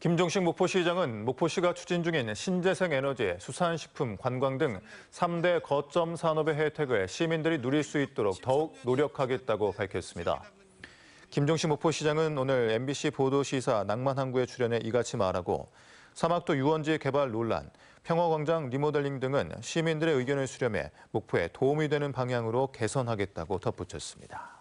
김종식 목포시장은 목포시가 추진 중인 신재생에너지, 수산식품, 관광 등 3대 거점 산업의 혜택을 시민들이 누릴 수 있도록 더욱 노력하겠다고 밝혔습니다. 김종식 목포시장은 오늘 MBC 보도시사 낭만항구에 출연해 이같이 말하고 사막도 유원지 개발 논란, 평화광장 리모델링 등은 시민들의 의견을 수렴해 목포에 도움이 되는 방향으로 개선하겠다고 덧붙였습니다.